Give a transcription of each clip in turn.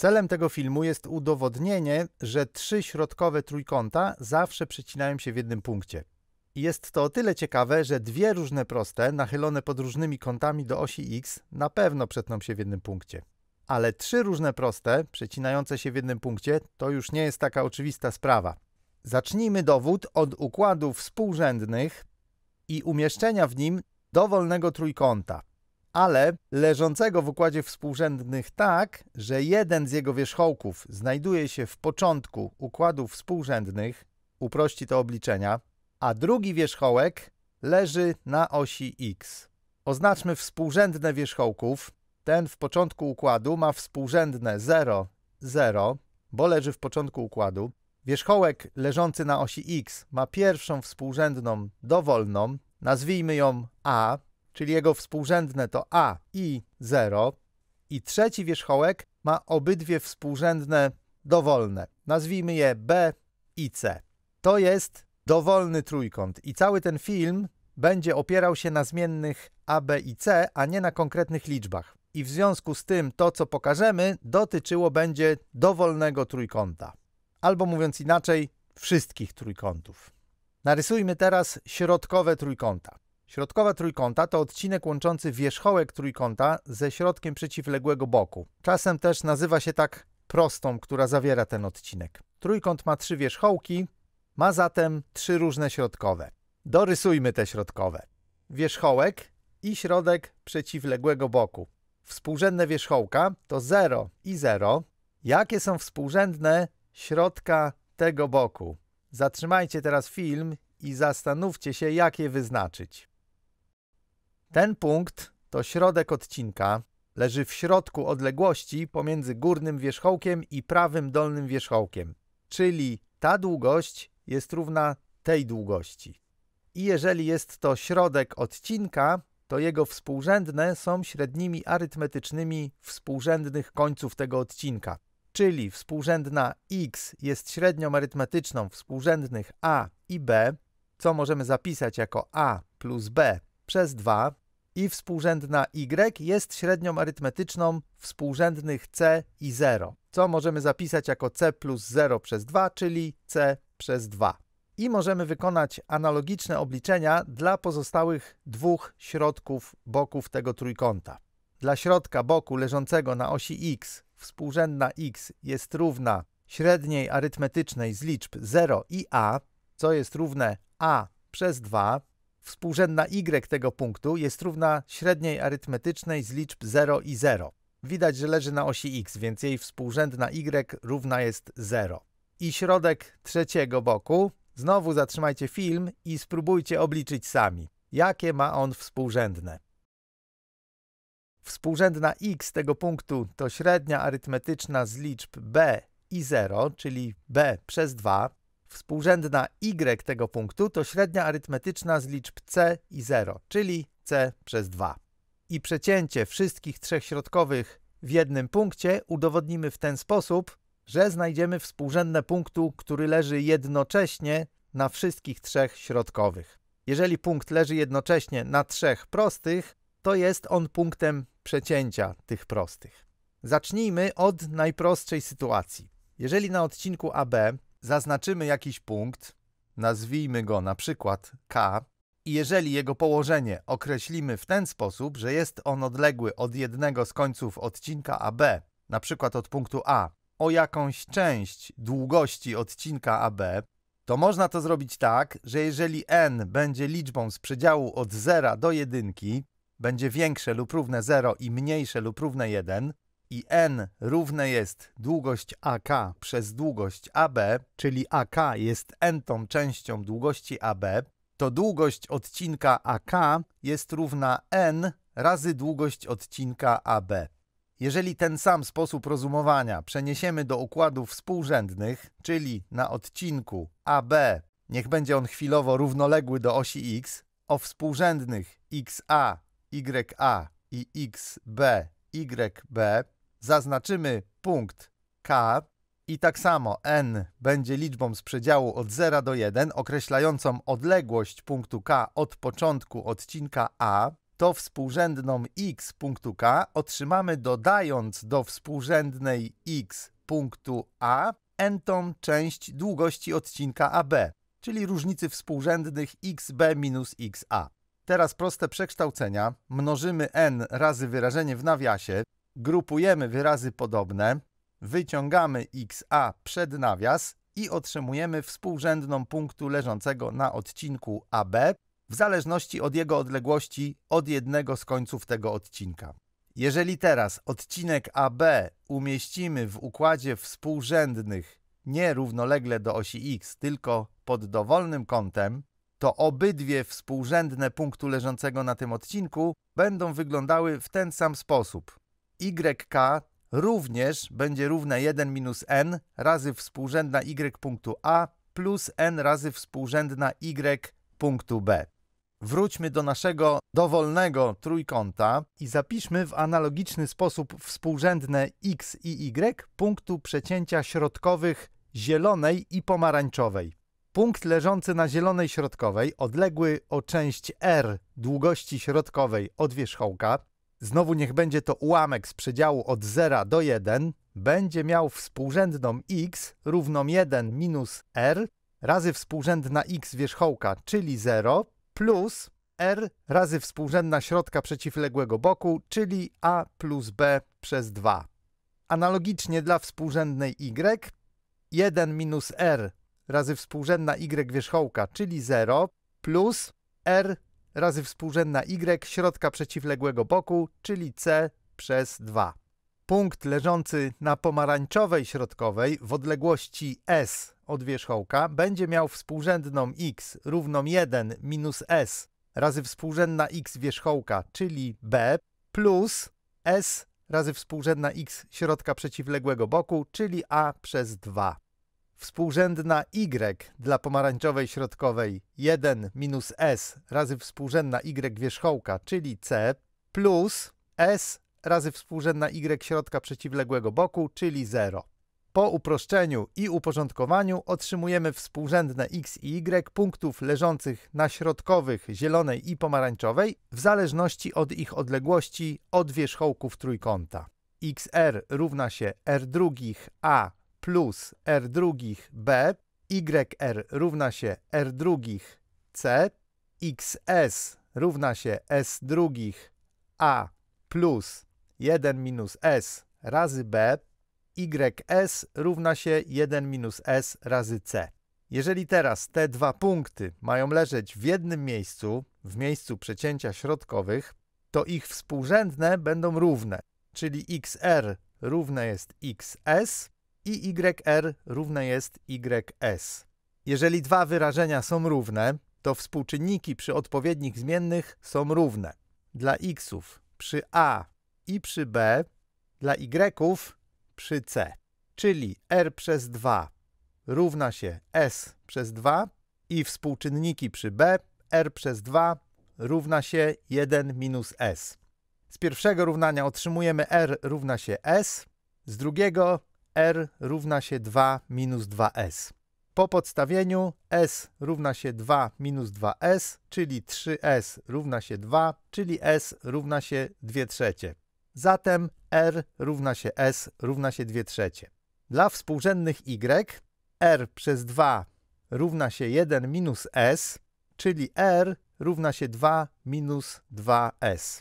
Celem tego filmu jest udowodnienie, że trzy środkowe trójkąta zawsze przecinają się w jednym punkcie. jest to o tyle ciekawe, że dwie różne proste, nachylone pod różnymi kątami do osi x, na pewno przetną się w jednym punkcie. Ale trzy różne proste, przecinające się w jednym punkcie, to już nie jest taka oczywista sprawa. Zacznijmy dowód od układu współrzędnych i umieszczenia w nim dowolnego trójkąta ale leżącego w układzie współrzędnych tak, że jeden z jego wierzchołków znajduje się w początku układów współrzędnych, uprości to obliczenia, a drugi wierzchołek leży na osi x. Oznaczmy współrzędne wierzchołków. Ten w początku układu ma współrzędne 0, 0, bo leży w początku układu. Wierzchołek leżący na osi x ma pierwszą współrzędną dowolną, nazwijmy ją a, czyli jego współrzędne to a i 0 i trzeci wierzchołek ma obydwie współrzędne dowolne. Nazwijmy je b i c. To jest dowolny trójkąt i cały ten film będzie opierał się na zmiennych a, b i c, a nie na konkretnych liczbach. I w związku z tym to, co pokażemy, dotyczyło będzie dowolnego trójkąta. Albo mówiąc inaczej, wszystkich trójkątów. Narysujmy teraz środkowe trójkąta. Środkowa trójkąta to odcinek łączący wierzchołek trójkąta ze środkiem przeciwległego boku. Czasem też nazywa się tak prostą, która zawiera ten odcinek. Trójkąt ma trzy wierzchołki, ma zatem trzy różne środkowe. Dorysujmy te środkowe. Wierzchołek i środek przeciwległego boku. Współrzędne wierzchołka to 0 i 0. Jakie są współrzędne środka tego boku? Zatrzymajcie teraz film i zastanówcie się, jak je wyznaczyć. Ten punkt to środek odcinka, leży w środku odległości pomiędzy górnym wierzchołkiem i prawym dolnym wierzchołkiem, czyli ta długość jest równa tej długości. I jeżeli jest to środek odcinka, to jego współrzędne są średnimi arytmetycznymi współrzędnych końców tego odcinka. Czyli współrzędna x jest średnią arytmetyczną współrzędnych a i b, co możemy zapisać jako a plus b przez 2 i współrzędna y jest średnią arytmetyczną współrzędnych c i 0, co możemy zapisać jako c plus 0 przez 2, czyli c przez 2. I możemy wykonać analogiczne obliczenia dla pozostałych dwóch środków boków tego trójkąta. Dla środka boku leżącego na osi x współrzędna x jest równa średniej arytmetycznej z liczb 0 i a, co jest równe a przez 2 Współrzędna y tego punktu jest równa średniej arytmetycznej z liczb 0 i 0. Widać, że leży na osi x, więc jej współrzędna y równa jest 0. I środek trzeciego boku. Znowu zatrzymajcie film i spróbujcie obliczyć sami, jakie ma on współrzędne. Współrzędna x tego punktu to średnia arytmetyczna z liczb b i 0, czyli b przez 2, Współrzędna y tego punktu to średnia arytmetyczna z liczb c i 0, czyli c przez 2. I przecięcie wszystkich trzech środkowych w jednym punkcie udowodnimy w ten sposób, że znajdziemy współrzędne punktu, który leży jednocześnie na wszystkich trzech środkowych. Jeżeli punkt leży jednocześnie na trzech prostych, to jest on punktem przecięcia tych prostych. Zacznijmy od najprostszej sytuacji. Jeżeli na odcinku AB zaznaczymy jakiś punkt, nazwijmy go na przykład K, i jeżeli jego położenie określimy w ten sposób, że jest on odległy od jednego z końców odcinka AB, na przykład od punktu A, o jakąś część długości odcinka AB, to można to zrobić tak, że jeżeli n będzie liczbą z przedziału od 0 do 1, będzie większe lub równe 0 i mniejsze lub równe 1, i n równe jest długość AK przez długość AB, czyli AK jest n-tą częścią długości AB, to długość odcinka AK jest równa n razy długość odcinka AB. Jeżeli ten sam sposób rozumowania przeniesiemy do układów współrzędnych, czyli na odcinku AB, niech będzie on chwilowo równoległy do osi x, o współrzędnych xa, ya i xb, yb, zaznaczymy punkt K i tak samo n będzie liczbą z przedziału od 0 do 1 określającą odległość punktu K od początku odcinka A, to współrzędną x punktu K otrzymamy dodając do współrzędnej x punktu A n-tą część długości odcinka AB, czyli różnicy współrzędnych xb minus xa. Teraz proste przekształcenia. Mnożymy n razy wyrażenie w nawiasie, grupujemy wyrazy podobne, wyciągamy xa przed nawias i otrzymujemy współrzędną punktu leżącego na odcinku AB w zależności od jego odległości od jednego z końców tego odcinka. Jeżeli teraz odcinek AB umieścimy w układzie współrzędnych nie równolegle do osi x, tylko pod dowolnym kątem, to obydwie współrzędne punktu leżącego na tym odcinku będą wyglądały w ten sam sposób. YK również będzie równe 1 minus n razy współrzędna y punktu a plus n razy współrzędna y punktu b. Wróćmy do naszego dowolnego trójkąta i zapiszmy w analogiczny sposób współrzędne x i y punktu przecięcia środkowych zielonej i pomarańczowej. Punkt leżący na zielonej środkowej, odległy o część r długości środkowej od wierzchołka, znowu niech będzie to ułamek z przedziału od 0 do 1, będzie miał współrzędną x równą 1 minus r razy współrzędna x wierzchołka, czyli 0, plus r razy współrzędna środka przeciwległego boku, czyli a plus b przez 2. Analogicznie dla współrzędnej y, 1 minus r razy współrzędna y wierzchołka, czyli 0, plus r razy współrzędna y środka przeciwległego boku, czyli c przez 2. Punkt leżący na pomarańczowej środkowej w odległości s od wierzchołka będzie miał współrzędną x równą 1 minus s razy współrzędna x wierzchołka, czyli b, plus s razy współrzędna x środka przeciwległego boku, czyli a przez 2 współrzędna y dla pomarańczowej środkowej 1 minus s razy współrzędna y wierzchołka, czyli c, plus s razy współrzędna y środka przeciwległego boku, czyli 0. Po uproszczeniu i uporządkowaniu otrzymujemy współrzędne x i y punktów leżących na środkowych zielonej i pomarańczowej w zależności od ich odległości od wierzchołków trójkąta. xr równa się r2 a plus r drugich b, yr równa się r drugich c, xs równa się s drugich a plus 1 minus s razy b, ys równa się 1 minus s razy c. Jeżeli teraz te dwa punkty mają leżeć w jednym miejscu, w miejscu przecięcia środkowych, to ich współrzędne będą równe, czyli xr równe jest xs, i YR równe jest YS. Jeżeli dwa wyrażenia są równe, to współczynniki przy odpowiednich zmiennych są równe. Dla xów przy a i przy b, dla yów przy c. Czyli r przez 2 równa się s przez 2 i współczynniki przy b, r przez 2 równa się 1 minus s. Z pierwszego równania otrzymujemy r równa się s, z drugiego r równa się 2 minus 2s. Po podstawieniu s równa się 2 minus 2s, czyli 3s równa się 2, czyli s równa się 2 trzecie. Zatem r równa się s równa się 2 trzecie. Dla współrzędnych y r przez 2 równa się 1 minus s, czyli r równa się 2 minus 2s.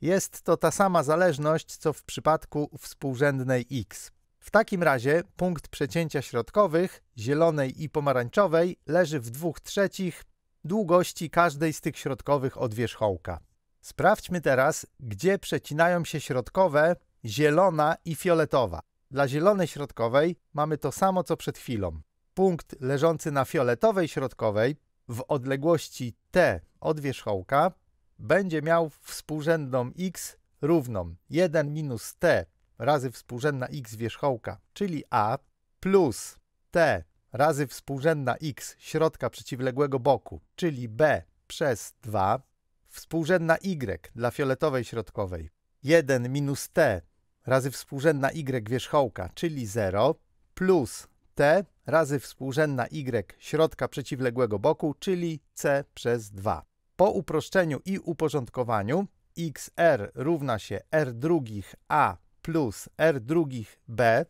Jest to ta sama zależność, co w przypadku współrzędnej x. W takim razie punkt przecięcia środkowych, zielonej i pomarańczowej, leży w dwóch trzecich długości każdej z tych środkowych od wierzchołka. Sprawdźmy teraz, gdzie przecinają się środkowe zielona i fioletowa. Dla zielonej środkowej mamy to samo co przed chwilą. Punkt leżący na fioletowej środkowej w odległości t od wierzchołka będzie miał współrzędną x równą 1 minus t razy współrzędna x wierzchołka, czyli a, plus t razy współrzędna x środka przeciwległego boku, czyli b przez 2, współrzędna y dla fioletowej środkowej, 1 minus t razy współrzędna y wierzchołka, czyli 0, plus t razy współrzędna y środka przeciwległego boku, czyli c przez 2. Po uproszczeniu i uporządkowaniu xr równa się r drugich a plus r drugich b,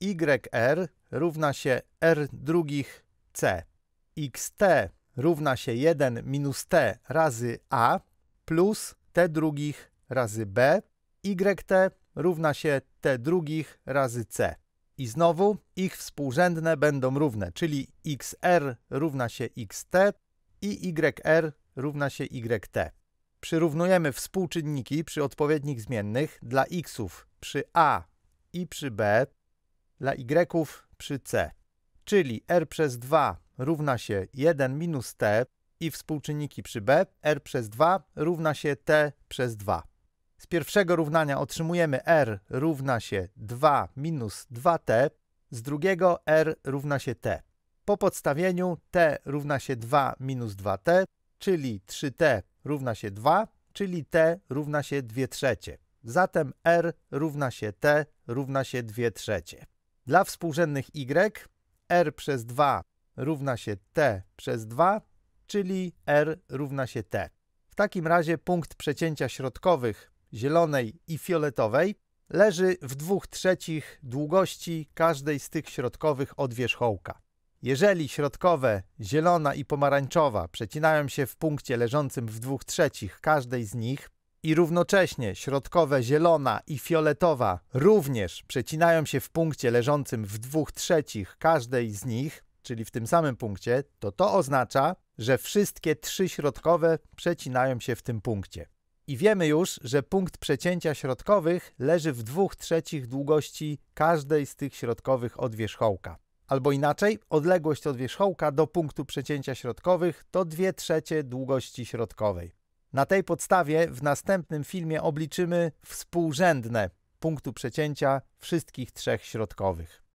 yr równa się r drugich c. xt równa się 1 minus t razy a plus t drugich razy b, yt równa się t drugich razy c. I znowu ich współrzędne będą równe, czyli xr równa się xt i yr równa się yt przyrównujemy współczynniki przy odpowiednich zmiennych dla xów przy a i przy b, dla yów przy c. Czyli r przez 2 równa się 1 minus t i współczynniki przy b, r przez 2 równa się t przez 2. Z pierwszego równania otrzymujemy r równa się 2 minus 2t, z drugiego r równa się t. Po podstawieniu t równa się 2 minus 2t, czyli 3t równa się 2, czyli t równa się 2 trzecie. Zatem r równa się t równa się 2 trzecie. Dla współrzędnych y r przez 2 równa się t przez 2, czyli r równa się t. W takim razie punkt przecięcia środkowych zielonej i fioletowej leży w 2 trzecich długości każdej z tych środkowych od wierzchołka. Jeżeli środkowe, zielona i pomarańczowa przecinają się w punkcie leżącym w dwóch trzecich każdej z nich i równocześnie środkowe zielona i fioletowa również przecinają się w punkcie leżącym w dwóch trzecich każdej z nich, czyli w tym samym punkcie, to to oznacza, że wszystkie trzy środkowe przecinają się w tym punkcie. I wiemy już, że punkt przecięcia środkowych leży w dwóch trzecich długości każdej z tych środkowych od wierzchołka. Albo inaczej, odległość od wierzchołka do punktu przecięcia środkowych to 2 trzecie długości środkowej. Na tej podstawie w następnym filmie obliczymy współrzędne punktu przecięcia wszystkich trzech środkowych.